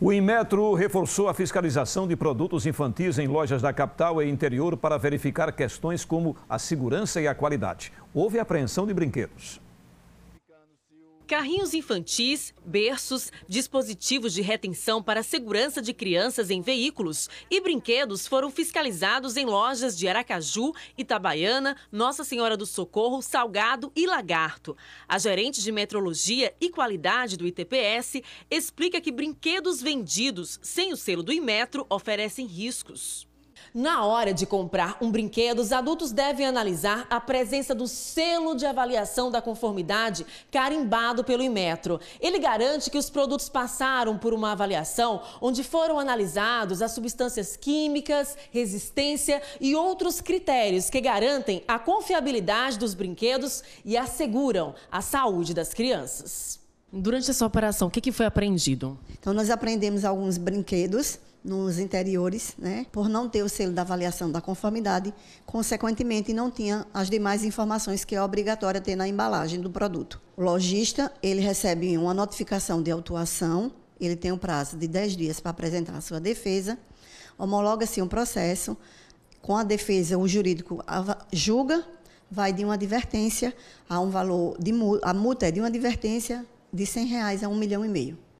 O Inmetro reforçou a fiscalização de produtos infantis em lojas da capital e interior para verificar questões como a segurança e a qualidade. Houve apreensão de brinquedos. Carrinhos infantis, berços, dispositivos de retenção para segurança de crianças em veículos e brinquedos foram fiscalizados em lojas de Aracaju, Itabaiana, Nossa Senhora do Socorro, Salgado e Lagarto. A gerente de metrologia e qualidade do ITPS explica que brinquedos vendidos sem o selo do Imetro oferecem riscos. Na hora de comprar um brinquedo, os adultos devem analisar a presença do selo de avaliação da conformidade carimbado pelo Inmetro. Ele garante que os produtos passaram por uma avaliação onde foram analisados as substâncias químicas, resistência e outros critérios que garantem a confiabilidade dos brinquedos e asseguram a saúde das crianças. Durante essa operação, o que foi apreendido? Então, nós aprendemos alguns brinquedos nos interiores, né, por não ter o selo da avaliação da conformidade, consequentemente não tinha as demais informações que é obrigatória ter na embalagem do produto. O lojista, ele recebe uma notificação de autuação, ele tem um prazo de 10 dias para apresentar a sua defesa, homologa-se um processo, com a defesa o jurídico julga, vai de uma advertência a um valor de a multa é de uma advertência de 100 reais a um milhão e meio.